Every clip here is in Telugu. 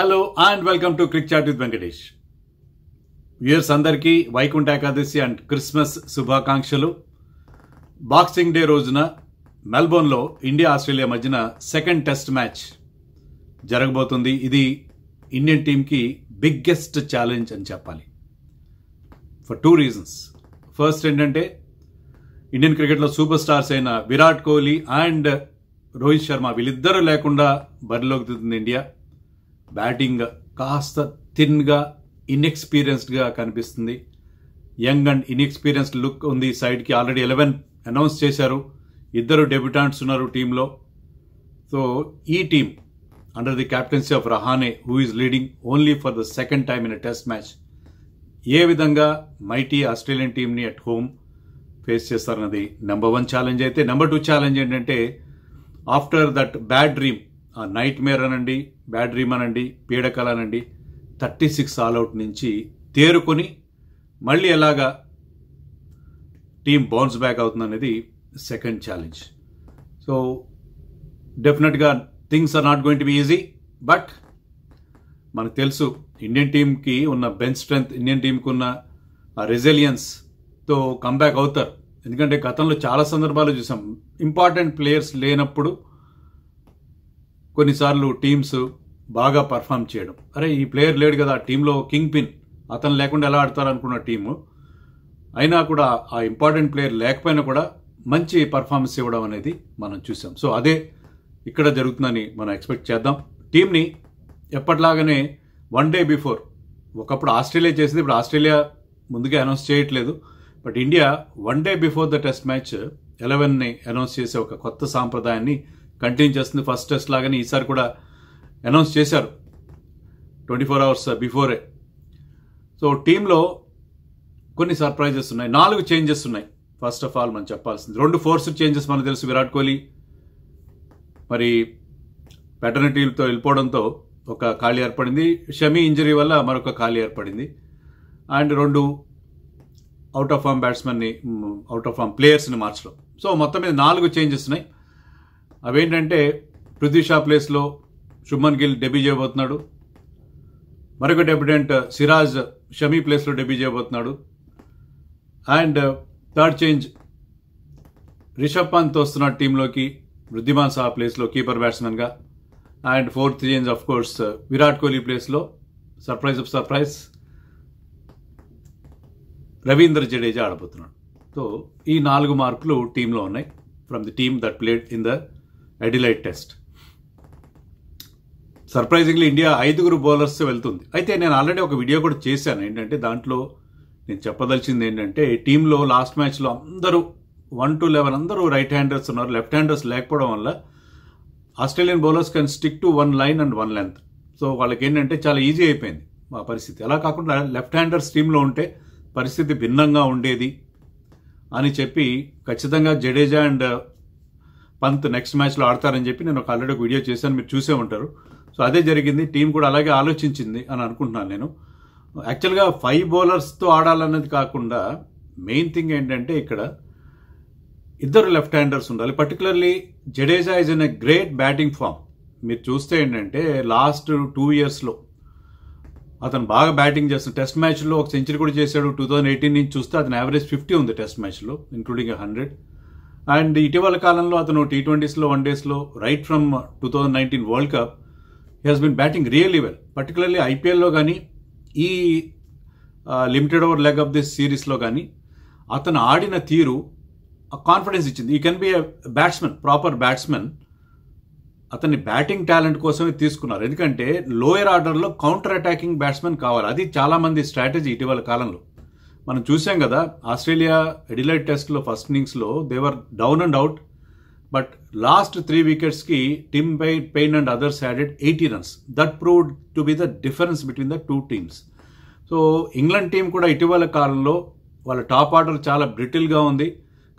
Hello and welcome to cric chat with Venkatesh viewers అందరికీ వైకుంఠ ఏకాదశి అండ్ క్రిస్మస్ శుభాకాంక్షలు బాక్సింగ్ డే రోజున మెల్బోర్న్లో ఇండియా ఆస్ట్రేలియా మధ్యన సెకండ్ టెస్ట్ మ్యాచ్ జరగబోతుంది ఇది ఇండియన్ టీంకి బిగ్గెస్ట్ ఛాలెంజ్ అని చెప్పాలి ఫర్ టూ రీజన్స్ ఫస్ట్ ఏంటంటే ఇండియన్ క్రికెట్లో సూపర్ స్టార్స్ అయిన విరాట్ కోహ్లీ అండ్ రోహిత్ శర్మ వీళ్ళిద్దరూ లేకుండా బరిలోకి దిద్దుతుంది ఇండియా బ్యాటింగ్ కాస్త థిన్గా ఇన్ఎక్స్పీరియన్స్డ్గా కనిపిస్తుంది యంగ్ అండ్ ఇన్ఎక్స్పీరియన్స్డ్ లుక్ ఉంది సైడ్కి ఆల్రెడీ ఎలెవెన్ అనౌన్స్ చేశారు ఇద్దరు డెబ్యూటాంట్స్ ఉన్నారు టీంలో సో ఈ team under the captaincy of Rahane who is leading only for the second time in a test match ఏ విధంగా మైటీ ఆస్ట్రేలియన్ టీంని అట్ హోమ్ ఫేస్ చేస్తారన్నది నెంబర్ వన్ ఛాలెంజ్ అయితే నెంబర్ టూ ఛాలెంజ్ ఏంటంటే ఆఫ్టర్ దట్ బ్యాడ్ డ్రీమ్ ఆ నైట్ మేర్ అనండి బ్యాటరీమన్ అనండి పీడకలనండి థర్టీ సిక్స్ ఆల్అవుట్ నుంచి తేరుకొని మళ్ళీ ఎలాగా టీం బౌన్స్ బ్యాక్ అవుతుంది అనేది సెకండ్ ఛాలెంజ్ సో డెఫినెట్గా things are not going to be easy but మనకు తెలుసు ఇండియన్ టీంకి ఉన్న బెంచ్ స్ట్రెంగ్త్ ఇండియన్ టీంకి ఉన్న రెజిలియన్స్తో కమ్బ్యాక్ అవుతారు ఎందుకంటే గతంలో చాలా సందర్భాలు చూసాం ఇంపార్టెంట్ ప్లేయర్స్ లేనప్పుడు కొన్నిసార్లు టీమ్స్ బాగా పర్ఫామ్ చేయడం అరే ఈ ప్లేయర్ లేడు కదా టీంలో కింగ్ పిన్ అతను లేకుండా ఎలా ఆడతారనుకున్న టీము అయినా కూడా ఆ ఇంపార్టెంట్ ప్లేయర్ లేకపోయినా కూడా మంచి పర్ఫార్మెన్స్ ఇవ్వడం అనేది మనం చూసాం సో అదే ఇక్కడ జరుగుతుందని మనం ఎక్స్పెక్ట్ చేద్దాం టీంని ఎప్పటిలాగానే వన్ డే బిఫోర్ ఒకప్పుడు ఆస్ట్రేలియా చేసింది ఇప్పుడు ఆస్ట్రేలియా ముందుగా అనౌన్స్ చేయట్లేదు but India one day before the test match ఎలెవెన్ని అనౌన్స్ చేసే ఒక కొత్త సాంప్రదాయాన్ని కంటిన్యూ చేస్తుంది ఫస్ట్ టెస్ట్ లాగానే ఈసారి కూడా అనౌన్స్ చేశారు ట్వంటీ ఫోర్ అవర్స్ బిఫోరే సో టీంలో కొన్ని సర్ప్రైజెస్ ఉన్నాయి నాలుగు చేంజెస్ ఉన్నాయి ఫస్ట్ ఆఫ్ ఆల్ మనం చెప్పాల్సింది రెండు ఫోర్స్ చేంజెస్ మనకు తెలుసు విరాట్ కోహ్లీ మరి పెటర్నిటీలతో వెళ్ళిపోవడంతో ఒక ఖాళీ ఏర్పడింది షమీ ఇంజరీ వల్ల మరొక ఖాళీ ఏర్పడింది అండ్ రెండు అవుట్ ఆఫ్ ఫామ్ బ్యాట్స్మెన్ని అవుట్ ఆఫ్ ఫామ్ ప్లేయర్స్ని మార్చడం సో మొత్తం మీద నాలుగు చేంజెస్ ఉన్నాయి అవేంటంటే పృథ్వీ షా ప్లేస్లో శుభ్మన్ గిల్ డెబ్యూ చేయబోతున్నాడు మరొక డెప్యూటెంట్ సిరాజ్ షమీ ప్లేస్లో డెబ్యూ చేయబోతున్నాడు and third change Rishabh Pant వస్తున్న టీంలోకి వృద్ధిమాన్ సహా ప్లేస్లో కీపర్ బ్యాట్స్మెన్గా and fourth change of course Virat Kohli ప్లేస్లో surprise of surprise Ravindra Jadeja ఆడబోతున్నాడు సో ఈ నాలుగు మార్కులు టీంలో ఉన్నాయి from the team that played in the Adelaide test surprisingly India ఐదుగురు బౌలర్స్ వెళ్తుంది అయితే నేను ఆల్రెడీ ఒక వీడియో కూడా చేశాను ఏంటంటే దాంట్లో నేను చెప్పదలిచింది ఏంటంటే టీంలో లాస్ట్ మ్యాచ్లో అందరూ వన్ టు లెవెన్ అందరూ రైట్ హ్యాండర్స్ ఉన్నారు లెఫ్ట్ హ్యాండర్స్ లేకపోవడం వల్ల Australian bowlers can stick to one line and one length so వాళ్ళకి ఏంటంటే చాలా ఈజీ అయిపోయింది మా పరిస్థితి అలా కాకుండా లెఫ్ట్ హ్యాండర్స్ టీంలో ఉంటే పరిస్థితి భిన్నంగా ఉండేది అని చెప్పి ఖచ్చితంగా జడేజా అండ్ పంత్ నెక్స్ట్ మ్యాచ్లో ఆడతారని చెప్పి నేను ఒక ఆల్రెడీ ఒక వీడియో చేశాను మీరు చూసే ఉంటారు సో అదే జరిగింది టీం కూడా అలాగే ఆలోచించింది అని అనుకుంటున్నాను నేను యాక్చువల్గా ఫైవ్ బౌలర్స్తో ఆడాలన్నది కాకుండా మెయిన్ థింగ్ ఏంటంటే ఇక్కడ ఇద్దరు లెఫ్ట్ హ్యాండర్స్ ఉండాలి particularly Jadeja is in a great batting form మీరు చూస్తే ఏంటంటే లాస్ట్ టూ ఇయర్స్లో అతను బాగా బ్యాటింగ్ చేస్తాడు టెస్ట్ మ్యాచ్లో ఒక సెంచరీ కూడా చేశాడు టూ థౌజండ్ ఎయిటీన్ నుంచి చూస్తే అతను యావరేజ్ ఫిఫ్టీ ఉంది టెస్ట్ మ్యాచ్లో ఇంక్లూడింగ్ హండ్రెడ్ అండ్ ఇటీవల కాలంలో అతను టీ ట్వంటీస్లో వన్ డేస్లో right from two thousand nineteen world cup he has been batting really well particularly ఐపీఎల్లో కానీ ఈ limited over leg of this సిరీస్లో కానీ అతను ఆడిన తీరు కాన్ఫిడెన్స్ ఇచ్చింది ఈ can be batsmen proper batsmen అతన్ని బ్యాటింగ్ టాలెంట్ కోసమే తీసుకున్నారు ఎందుకంటే లోయర్ ఆర్డర్లో కౌంటర్ అటాకింగ్ బ్యాట్స్మెన్ కావాలి అది చాలామంది స్ట్రాటజీ ఇటీవల కాలంలో మనం చూసాం కదా ఆస్ట్రేలియా ఎడిలైట్ టెస్ట్లో ఫస్ట్ ఇన్నింగ్స్లో they were down and out but last three వికెట్స్కి టిమ్ పై Paine and others added eighty runs that prove to be the difference between the two teams so England team కూడా ఇటీవల కాలంలో వాళ్ళ టాప్ ఆర్డర్ చాలా బ్రిటిల్గా ఉంది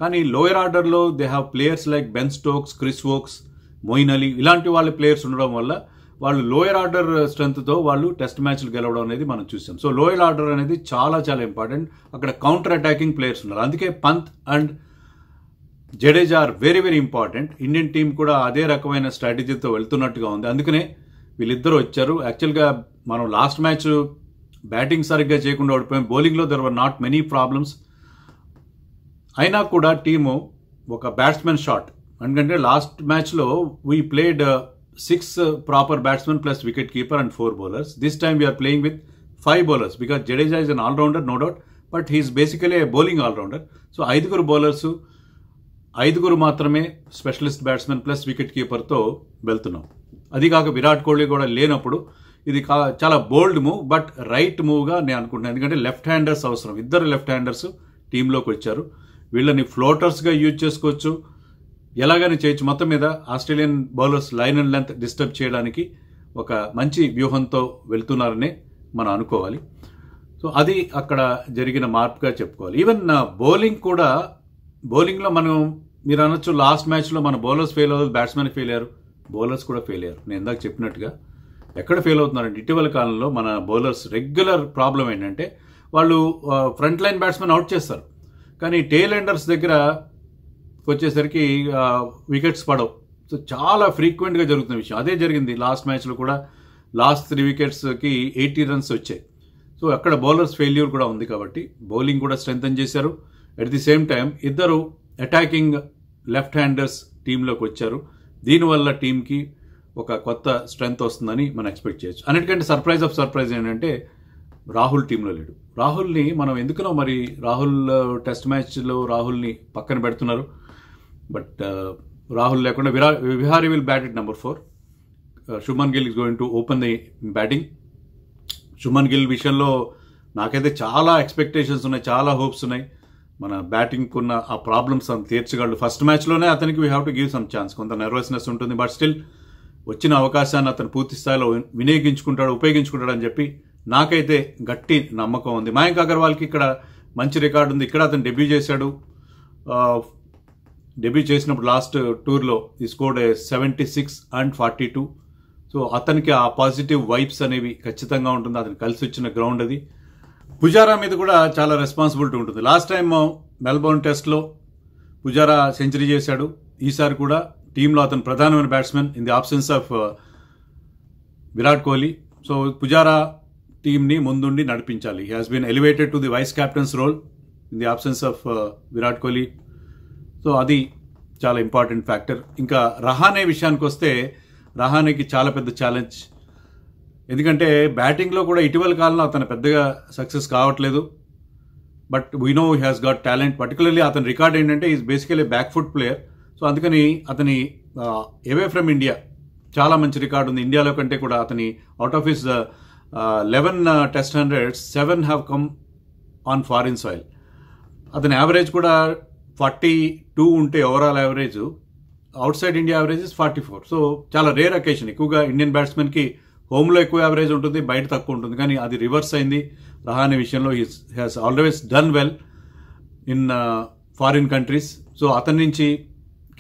కానీ లోయర్ ఆర్డర్లో they have players like Ben Stokes Chris Woakes Moeen Ali ఇలాంటి వాళ్ళ ప్లేయర్స్ ఉండడం వల్ల వాళ్ళు లోయర్ ఆర్డర్ స్ట్రెంత్తో వాళ్ళు టెస్ట్ మ్యాచ్లు గెలవడం అనేది మనం చూసాం సో లోయర్ ఆర్డర్ అనేది చాలా చాలా ఇంపార్టెంట్ అక్కడ కౌంటర్ అటాకింగ్ ప్లేయర్స్ ఉన్నారు అందుకే Pant and Jadeja are very very important Indian team కూడా అదే రకమైన స్ట్రాటజీతో వెళ్తున్నట్టుగా ఉంది అందుకనే వీళ్ళిద్దరు వచ్చారు యాక్చువల్గా మనం లాస్ట్ మ్యాచ్ బ్యాటింగ్ సరిగ్గా చేయకుండా ఓడిపోయాం బౌలింగ్లో there were not many problems అయినా కూడా టీము ఒక బ్యాట్స్మెన్ షాట్ ఎందుకంటే లాస్ట్ మ్యాచ్లో we played six proper batsmen plus wicket keeper and four bowlers this time we are playing with five bowlers because Jadeja is an rounder no doubt but he's basically a bowling rounder so ఐదుగురు బౌలర్స్ ఐదుగురు మాత్రమే స్పెషలిస్ట్ బ్యాట్స్మెన్ ప్లస్ వికెట్ కీపర్తో వెళ్తున్నాం అది కాక విరాట్ కోహ్లీ కూడా లేనప్పుడు ఇది కా చాలా బోల్డ్ మూవ్ బట్ రైట్ మూవ్గా నేను అనుకుంటున్నాను ఎందుకంటే లెఫ్ట్ హ్యాండర్స్ అవసరం ఇద్దరు లెఫ్ట్ హ్యాండర్స్ టీంలోకి వచ్చారు వీళ్ళని ఫ్లోటర్స్గా యూజ్ చేసుకోవచ్చు ఎలాగైనా చేయొచ్చు మొత్తం మీద Australian bowlers line and length disturb చేయడానికి ఒక మంచి వ్యూహంతో వెళ్తున్నారనే మనం అనుకోవాలి సో అది అక్కడ జరిగిన మార్పుగా చెప్పుకోవాలి ఈవెన్ బౌలింగ్ కూడా బౌలింగ్లో మనం మీరు అనొచ్చు లాస్ట్ మ్యాచ్లో మన బౌలర్స్ ఫెయిల్ అవ్వదు బ్యాట్స్మెన్ ఫెయిల్ అయ్యారు బౌలర్స్ కూడా ఫెయిల్ అయ్యారు నేను ఇందాక చెప్పినట్టుగా ఎక్కడ ఫెయిల్ అవుతున్నారంటే ఇటీవల కాలంలో మన బౌలర్స్ రెగ్యులర్ ప్రాబ్లం ఏంటంటే వాళ్ళు ఫ్రంట్ లైన్ బ్యాట్స్మెన్ అవుట్ చేస్తారు కానీ టేల్ ఎండర్స్ దగ్గర వచ్చేసరికి వికెట్స్ పడవు సో చాలా ఫ్రీక్వెంట్గా జరుగుతున్న విషయం అదే జరిగింది లాస్ట్ మ్యాచ్లో కూడా లాస్ట్ త్రీ వికెట్స్కి ఎయిటీ రన్స్ వచ్చాయి సో అక్కడ బౌలర్స్ ఫెయిల్యూర్ కూడా ఉంది కాబట్టి బౌలింగ్ కూడా స్ట్రెంగ్తన్ చేశారు అట్ ది సేమ్ టైం ఇద్దరు అటాకింగ్ లెఫ్ట్ హ్యాండర్స్ టీంలోకి వచ్చారు దీనివల్ల టీంకి ఒక కొత్త స్ట్రెంగ్త్ వస్తుందని మనం ఎక్స్పెక్ట్ చేయొచ్చు అన్నిటికంటే సర్ప్రైజ్ ఆఫ్ సర్ప్రైజ్ ఏంటంటే రాహుల్ టీంలో లేడు రాహుల్ని మనం ఎందుకునో మరి రాహుల్ టెస్ట్ మ్యాచ్లో రాహుల్ని పక్కన పెడుతున్నారు బట్ రాహుల్ uh, లేకుండా విరా Vihari will bat it number four Shubman Gill is going to open the batting Shubman Gill విషయంలో నాకైతే చాలా ఎక్స్పెక్టేషన్స్ ఉన్నాయి చాలా హోప్స్ ఉన్నాయి మన బ్యాటింగ్కి ఉన్న ఆ ప్రాబ్లమ్స్ అతను తీర్చగలడు ఫస్ట్ మ్యాచ్లోనే అతనికి we have to give some chance కొంత నర్వస్నెస్ ఉంటుంది బట్ స్టిల్ వచ్చిన అవకాశాన్ని అతను పూర్తి స్థాయిలో వినియోగించుకుంటాడు ఉపయోగించుకుంటాడు అని చెప్పి నాకైతే గట్టి నమ్మకం ఉంది మయాంక్ అగర్వాల్కి ఇక్కడ మంచి రికార్డు ఉంది ఇక్కడ అతను డెబ్యూ చేశాడు uh, డెబ్యూ చేసినప్పుడు లాస్ట్ టూర్లో he scored seventy six and forty two so అతనికి ఆ పాజిటివ్ వైబ్స్ అనేవి ఖచ్చితంగా ఉంటుంది అతను కలిసి వచ్చిన గ్రౌండ్ అది పుజారా మీద కూడా చాలా రెస్పాన్సిబిలిటీ ఉంటుంది లాస్ట్ టైం మెల్బోర్న్ టెస్ట్లో పుజారా సెంచరీ చేశాడు ఈసారి కూడా టీంలో అతను ప్రధానమైన batsmen in the options of Virat Kohli so Pujara టీంని ముందుండి నడిపించాలి has been elevated to the vice captain's role in the options of Virat Kohli so అది చాలా ఇంపార్టెంట్ ఫ్యాక్టర్ ఇంకా రహానే విషయానికి వస్తే రహానేకి చాలా పెద్ద ఛాలెంజ్ ఎందుకంటే బ్యాటింగ్లో కూడా ఇటీవల కాలంలో అతను పెద్దగా సక్సెస్ కావట్లేదు but we know has got talent particularly అతని రికార్డ్ ఏంటంటే is basically back foot player so అందుకని అతని అవే ఫ్రమ్ ఇండియా చాలా మంచి రికార్డు ఉంది ఇండియాలో కంటే కూడా అతని out of his eleven test hundred seven have come on foreign soil అతని యావరేజ్ కూడా ఫార్టీ టూ ఉంటే overall average outside India average is forty four so చాలా రేర్ అకేషన్ ఎక్కువగా ఇండియన్ బ్యాట్స్మెన్కి హోమ్లో ఎక్కువ యావరేజ్ ఉంటుంది బయట తక్కువ ఉంటుంది కానీ అది రివర్స్ అయింది రహానే విషయంలో he's has always done well in foreign countries so అతని నుంచి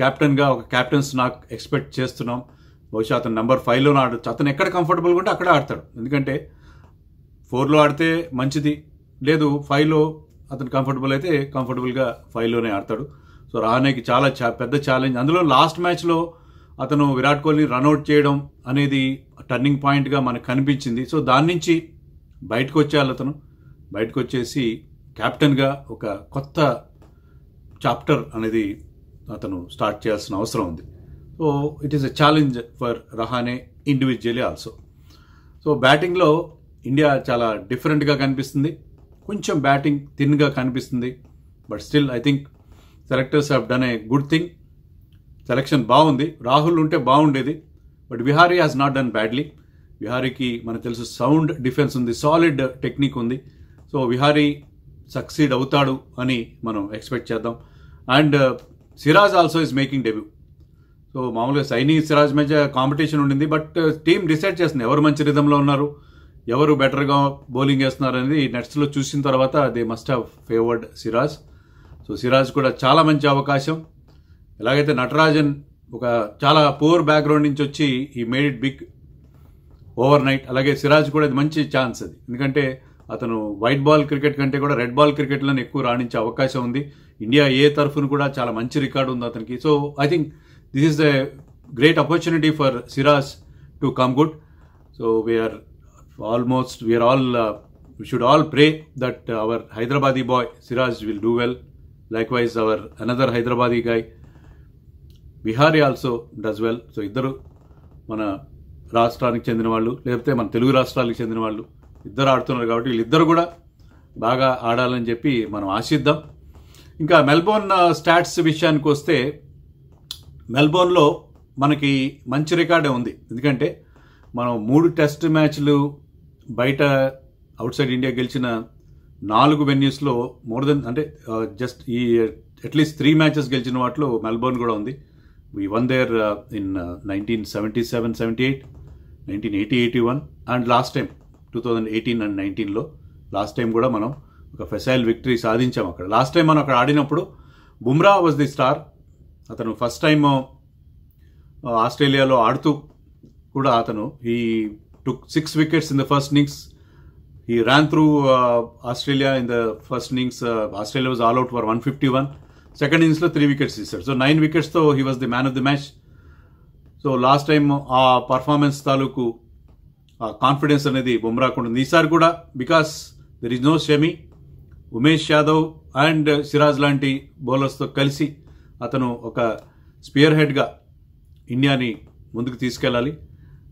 క్యాప్టెన్గా ఒక క్యాప్టెన్స్ నాకు ఎక్స్పెక్ట్ చేస్తున్నాం బహుశా అతను నెంబర్ ఫైవ్లో ఆడచ్చు అతను ఎక్కడ కంఫర్టబుల్గా ఉంటే అక్కడ ఆడతాడు ఎందుకంటే ఫోర్లో ఆడితే మంచిది లేదు ఫైవ్లో అతను కంఫర్టబుల్ అయితే కంఫర్టబుల్గా ఫైవ్లోనే ఆడతాడు సో రాహనేకి చాలా పెద్ద ఛాలెంజ్ అందులో లాస్ట్ మ్యాచ్లో అతను విరాట్ కోహ్లీ రన్అట్ చేయడం అనేది టర్నింగ్ పాయింట్గా మనకు కనిపించింది సో దాని నుంచి బయటకు వచ్చేయాలి అతను బయటకు వచ్చేసి క్యాప్టెన్గా ఒక కొత్త చాప్టర్ అనేది అతను స్టార్ట్ చేయాల్సిన అవసరం ఉంది so it is a challenge for Rahane individually also so బ్యాటింగ్లో ఇండియా చాలా డిఫరెంట్గా కనిపిస్తుంది కొంచెం బ్యాటింగ్ థిన్గా కనిపిస్తుంది but still I think selectors have done a good thing selection బాగుంది రాహుల్ ఉంటే బాగుండేది but Vihari has not done badly విహారీకి మనకు తెలుసు సౌండ్ డిఫెన్స్ ఉంది సాలిడ్ టెక్నిక్ ఉంది సో విహారీ సక్సీడ్ అవుతాడు అని మనం ఎక్స్పెక్ట్ చేద్దాం and Siraj also is making debut so మామూలుగా సైనింగ్ సిరాజ్ మధ్య కాంపిటీషన్ ఉండింది బట్ టీం డిసైడ్ చేస్తుంది ఎవరు మంచి రిధంలో ఉన్నారు ఎవరు బెటర్గా బౌలింగ్ వేస్తున్నారు అనేది నెట్స్లో చూసిన తర్వాత they must have favoured Siraj so Siraj కూడా చాలా మంచి అవకాశం ఎలాగైతే నటరాజన్ ఒక చాలా పూర్ బ్యాక్గ్రౌండ్ నుంచి వచ్చి he made it big overnight అలాగే సిరాజ్ కూడా ఇది మంచి ఛాన్స్ అది ఎందుకంటే అతను వైట్ బాల్ క్రికెట్ కంటే కూడా రెడ్ బాల్ క్రికెట్లోనే ఎక్కువ రాణించే అవకాశం ఉంది ఇండియా ఏ తరఫున కూడా చాలా మంచి రికార్డు ఉంది అతనికి so I think this is a great opportunity for Siraj to come good so we are almost we are all should all pray that our Hyderabadi boy Siraj will do well likewise our another Hyderabadi guy Vihari also does well so ఇద్దరు మన రాష్ట్రానికి చెందిన వాళ్ళు లేకపోతే మన తెలుగు రాష్ట్రాలకు చెందిన వాళ్ళు ఇద్దరు ఆడుతున్నారు కాబట్టి వీళ్ళిద్దరు కూడా బాగా ఆడాలని చెప్పి మనం ఆశిద్దాం ఇంకా మెల్బోర్న్ uh, స్టాట్స్ విషయానికి వస్తే మెల్బోర్న్లో మనకి మంచి రికార్డే ఉంది ఎందుకంటే మనం మూడు టెస్ట్ మ్యాచ్లు బయట అవుట్ సైడ్ ఇండియా గెలిచిన నాలుగు వెన్యూస్లో మోర్ దెన్ అంటే జస్ట్ uh, ఈ అట్లీస్ట్ త్రీ మ్యాచెస్ గెలిచిన వాటిలో మెల్బోర్న్ కూడా ఉంది we won there in nineteen seventy seven seventy eight nineteen eighty eighty one and last time two thousand eighteen and నైన్టీన్లో లాస్ట్ టైం కూడా మనం ఒక ఫెసైల్ విక్టరీ సాధించాం అక్కడ లాస్ట్ టైం మనం అక్కడ ఆడినప్పుడు బుమ్రా వాజ్ ది స్టార్ అతను ఫస్ట్ టైం uh, ఆస్ట్రేలియాలో ఆడుతూ కూడా అతను ఈ took six wickets in the first innings. He ran through uh, Australia in the first innings. Uh, Australia was all out for 151. Second innings, three wickets తీశాడు సో నైన్ వికెట్స్తో he was the man of the match so last time ఆ పర్ఫార్మెన్స్ తాలూకు ఆ కాన్ఫిడెన్స్ అనేది బుమ్రాకు ఉంది ఈసారి కూడా because there is no Shami Umesh Yadav and Siraj లాంటి బౌలర్స్తో కలిసి అతను ఒక స్పియర్ హెడ్గా ఇండియాని ముందుకు తీసుకెళ్ళాలి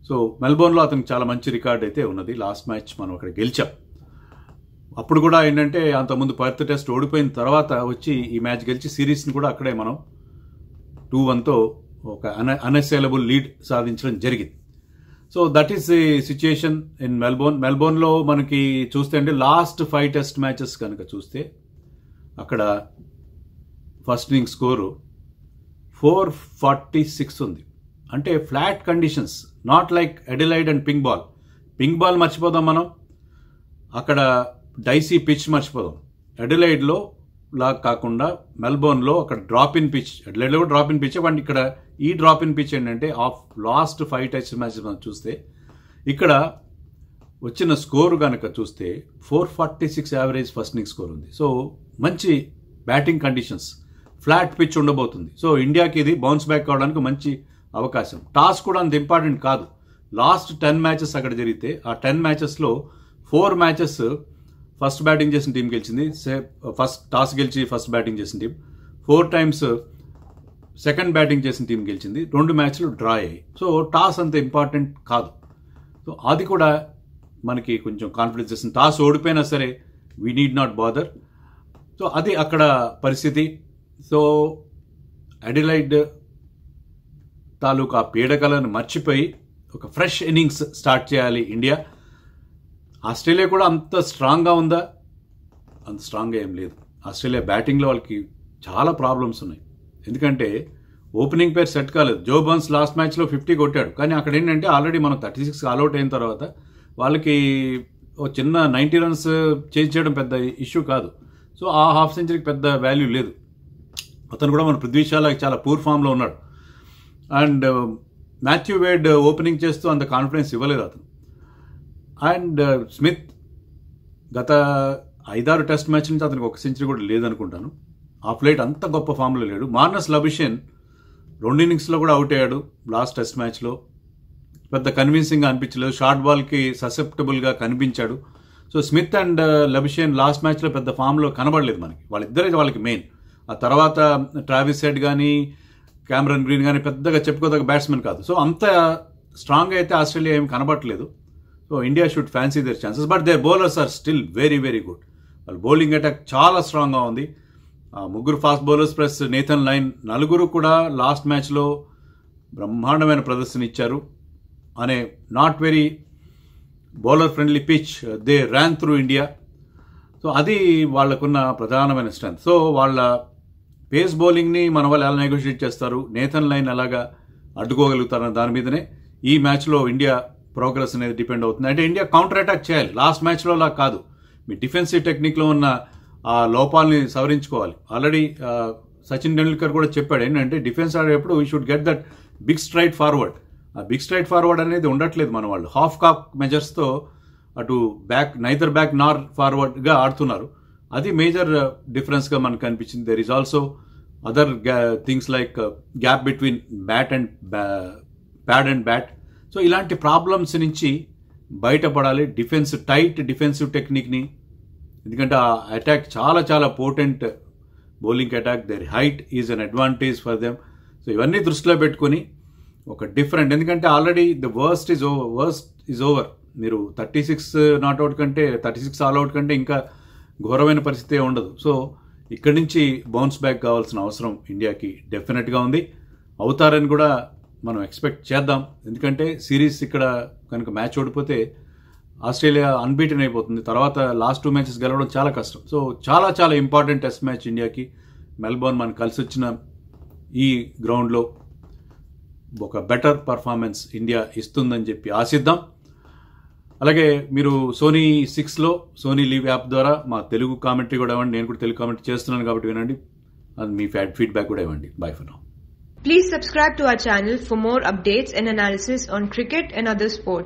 సో మెల్బోర్న్లో అతనికి చాలా మంచి రికార్డ్ అయితే ఉన్నది లాస్ట్ మ్యాచ్ మనం అక్కడ గెలిచాం అప్పుడు కూడా ఏంటంటే అంతకుముందు పర్త్ టెస్ట్ ఓడిపోయిన తర్వాత వచ్చి ఈ మ్యాచ్ గెలిచి సిరీస్ని కూడా అక్కడే మనం టూ వన్తో ఒక అన్ అన్అసైలబుల్ లీడ్ సాధించడం జరిగింది so that is the situation in Melbourne మెల్బోర్న్లో మనకి చూస్తే అంటే లాస్ట్ ఫైవ్ టెస్ట్ మ్యాచెస్ కనుక చూస్తే అక్కడ first innings score four forty six ఉంది అంటే flat conditions not like Adelaide and pink ball pink ball మర్చిపోదాం మనం అక్కడ డైసీ పిచ్ మర్చిపోదాం ఎడిలైడ్లో లా కాకుండా మెల్బోర్న్లో అక్కడ డ్రాప్ ఇన్ పిచ్ ఎడిలైడ్లో కూడా డ్రాప్ ఇన్ పిచ్ అండ్ ఇక్కడ ఈ డ్రాప్ ఇన్ పిచ్ ఏంటంటే of last five test match మనం చూస్తే ఇక్కడ వచ్చిన స్కోరు కనుక చూస్తే four forty six average first innings score ఉంది సో మంచి బ్యాటింగ్ కండిషన్స్ ఫ్లాట్ పిచ్ ఉండబోతుంది సో ఇండియాకి ఇది బౌన్స్ బ్యాక్ కావడానికి మంచి అవకాశం టాస్ కూడా అంత ఇంపార్టెంట్ కాదు లాస్ట్ టెన్ మ్యాచెస్ అక్కడ జరిగితే ఆ టెన్ మ్యాచెస్లో ఫోర్ మ్యాచెస్ ఫస్ట్ బ్యాటింగ్ చేసిన టీం గెలిచింది ఫస్ట్ టాస్ గెలిచి ఫస్ట్ బ్యాటింగ్ చేసిన team four times second batting చేసిన టీం గెలిచింది రెండు మ్యాచ్లు డ్రా అయ్యాయి సో టాస్ అంత ఇంపార్టెంట్ కాదు సో అది కూడా మనకి కొంచెం కాన్ఫిడెన్స్ ఇస్తుంది టాస్ ఓడిపోయినా సరే we need not bother so అది అక్కడ పరిస్థితి సో అడిలైడ్ తాలూకా పీడకలను మర్చిపోయి ఒక ఫ్రెష్ ఇన్నింగ్స్ స్టార్ట్ చేయాలి ఇండియా ఆస్ట్రేలియా కూడా అంత స్ట్రాంగ్గా ఉందా అంత స్ట్రాంగ్గా ఏం లేదు ఆస్ట్రేలియా బ్యాటింగ్లో వాళ్ళకి చాలా ప్రాబ్లమ్స్ ఉన్నాయి ఎందుకంటే ఓపెనింగ్ పేరు సెట్ కాలేదు జో బన్స్ లాస్ట్ మ్యాచ్లో ఫిఫ్టీ కొట్టాడు కానీ అక్కడ ఏంటంటే ఆల్రెడీ మనం థర్టీ సిక్స్ ఆల్అౌట్ అయిన తర్వాత వాళ్ళకి ఓ చిన్న నైంటీ రన్స్ చేయడం పెద్ద ఇష్యూ కాదు సో ఆ హాఫ్ సెంచరీకి పెద్ద వాల్యూ లేదు అతను కూడా మన పృథ్వీ షాలాకి చాలా పూర్ ఫామ్లో ఉన్నాడు అండ్ మాథ్యూ వేడ్ ఓపెనింగ్ చేస్తూ అంత కాన్ఫిడెన్స్ ఇవ్వలేదు అతను అండ్ స్మిత్ uh, గత ఐదారు టెస్ట్ మ్యాచ్ నుంచి అతనికి ఒక సెంచరీ కూడా లేదనుకుంటాను ఆ ప్లేట్ అంత గొప్ప ఫామ్లో లేడు మార్నస్ లభిషన్ రెండు ఇన్నింగ్స్లో కూడా అవుట్ అయ్యాడు లాస్ట్ టెస్ట్ మ్యాచ్లో పెద్ద కన్విన్సింగ్గా అనిపించలేదు షార్ట్ బాల్కి ససెప్టబుల్గా కనిపించాడు so Smith and Labuschagne last మ్యాచ్లో పెద్ద ఫామ్లో కనబడలేదు మనకి వాళ్ళిద్దరే వాళ్ళకి మెయిన్ ఆ తర్వాత ట్రావిస్ సెడ్ కానీ క్యామరన్ గ్రీన్ కానీ పెద్దగా చెప్పుకోదగ్గ బ్యాట్స్మెన్ కాదు సో అంత స్ట్రాంగ్ అయితే ఆస్ట్రేలియా ఏమి కనబడట్లేదు so India should fancy their chances but they bowlers are still very very good వాళ్ళు బౌలింగ్ అటాక్ చాలా స్ట్రాంగ్గా ఉంది ముగ్గురు fast bowlers plus Nathan Lyon నలుగురు కూడా లాస్ట్ మ్యాచ్లో బ్రహ్మాండమైన ప్రదర్శన ఇచ్చారు అనే not very bowler friendly pitch they ran through India so అది వాళ్ళకున్న ప్రధానమైన స్ట్రెంత్ సో వాళ్ళ పేస్ బౌలింగ్ని మన వాళ్ళు ఎలా నెగోషియేట్ చేస్తారు నేతన్ లైన్ ఎలాగా అడ్డుకోగలుగుతారన్న దాని మీదనే ఈ మ్యాచ్లో ఇండియా ప్రోగ్రెస్ అనేది డిపెండ్ అవుతుంది అంటే ఇండియా కౌంటర్ అటాక్ చేయాలి లాస్ట్ మ్యాచ్లో అలా కాదు మీ డిఫెన్సివ్ టెక్నిక్లో ఉన్న ఆ లోపాలని సవరించుకోవాలి ఆల్రెడీ సచిన్ టెండూల్కర్ కూడా చెప్పాడు ఏంటంటే డిఫెన్స్ ఆడేటప్పుడు we should get that big straight forward ఆ బిగ్ స్ట్రైట్ ఫార్వర్డ్ అనేది ఉండట్లేదు మన వాళ్ళు హాఫ్ కాక్ మెజర్స్తో అటు బ్యాక్ నైదర్ బ్యాక్ నార్ ఫార్వర్డ్గా ఆడుతున్నారు అది మేజర్ డిఫరెన్స్గా uh, మనకు అనిపించింది there is also other things like gap between bat and pad and bat so ఇలాంటి ప్రాబ్లమ్స్ నుంచి బయటపడాలి డిఫెన్స్ టైట్ డిఫెన్సివ్ టెక్నిక్ని ఎందుకంటే ఆ అటాక్ చాలా చాలా potent bowling attack their height is an advantage for them so ఇవన్నీ దృష్టిలో పెట్టుకొని ఒక డిఫరెంట్ ఎందుకంటే already the worst is over worst is over మీరు థర్టీ సిక్స్ నాట్ అవుట్ కంటే థర్టీ సిక్స్ ఆల్ అవుట్ కంటే ఇంకా ఘోరమైన పరిస్థితి ఉండదు సో ఇక్కడి నుంచి బౌన్స్ బ్యాక్ కావాల్సిన అవసరం ఇండియాకి డెఫినెట్గా ఉంది అవుతారని కూడా మనం ఎక్స్పెక్ట్ చేద్దాం ఎందుకంటే సిరీస్ ఇక్కడ కనుక మ్యాచ్ ఓడిపోతే ఆస్ట్రేలియా అన్బీటెన్ అయిపోతుంది తర్వాత లాస్ట్ టూ మ్యాచెస్ గెలవడం చాలా కష్టం సో చాలా చాలా ఇంపార్టెంట్ టెస్ట్ మ్యాచ్ ఇండియాకి మెల్బోర్న్ మనం కలిసి వచ్చిన ఈ గ్రౌండ్లో ఒక బెటర్ పర్ఫార్మెన్స్ ఇండియా ఇస్తుందని చెప్పి ఆశిద్దాం అలాగే మీరు సోనీ సిక్స్లో సోనీ లీవ్ యాప్ ద్వారా మా తెలుగు కామెంటరీ కూడా ఇవ్వండి నేను కూడా తెలుగు కామెంట్ చేస్తున్నాను కాబట్టి వినండి అది మీ ఫీడ్బ్యాక్ కూడా ఇవ్వండి bye for now please subscribe to our channel for more updates and analysis on cricket and other sports